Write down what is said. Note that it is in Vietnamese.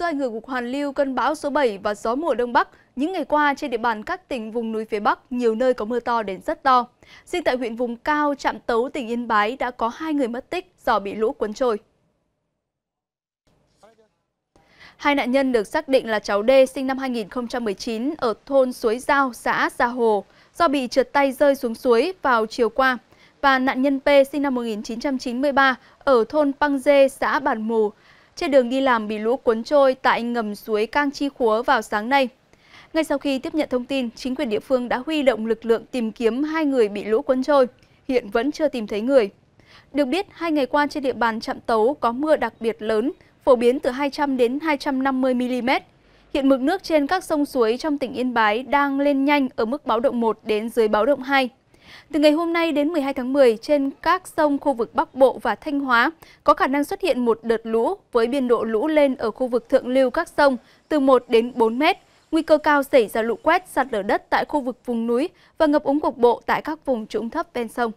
Do ảnh hưởng của hoàn lưu cơn bão số 7 và gió mùa đông bắc, những ngày qua trên địa bàn các tỉnh vùng núi phía Bắc nhiều nơi có mưa to đến rất to. Riêng tại huyện vùng cao Trạm Tấu tỉnh Yên Bái đã có hai người mất tích do bị lũ cuốn trôi. Hai nạn nhân được xác định là cháu D sinh năm 2019 ở thôn Suối Giao, xã Gia Hồ, do bị trượt tay rơi xuống suối vào chiều qua và nạn nhân P sinh năm 1993 ở thôn Pang Dê, xã Bản Mù, trên đường đi làm bị lũ cuốn trôi tại ngầm suối Cang Chi Khúa vào sáng nay. Ngay sau khi tiếp nhận thông tin, chính quyền địa phương đã huy động lực lượng tìm kiếm hai người bị lũ cuốn trôi, hiện vẫn chưa tìm thấy người. Được biết, hai ngày qua trên địa bàn Trạm Tấu có mưa đặc biệt lớn, phổ biến từ 200 đến 250 mm. Hiện mực nước trên các sông suối trong tỉnh Yên Bái đang lên nhanh ở mức báo động 1 đến dưới báo động 2. Từ ngày hôm nay đến 12 tháng 10, trên các sông khu vực Bắc Bộ và Thanh Hóa có khả năng xuất hiện một đợt lũ với biên độ lũ lên ở khu vực thượng lưu các sông từ 1 đến 4 mét. Nguy cơ cao xảy ra lũ quét, sạt lở đất tại khu vực vùng núi và ngập úng cục bộ tại các vùng trũng thấp ven sông.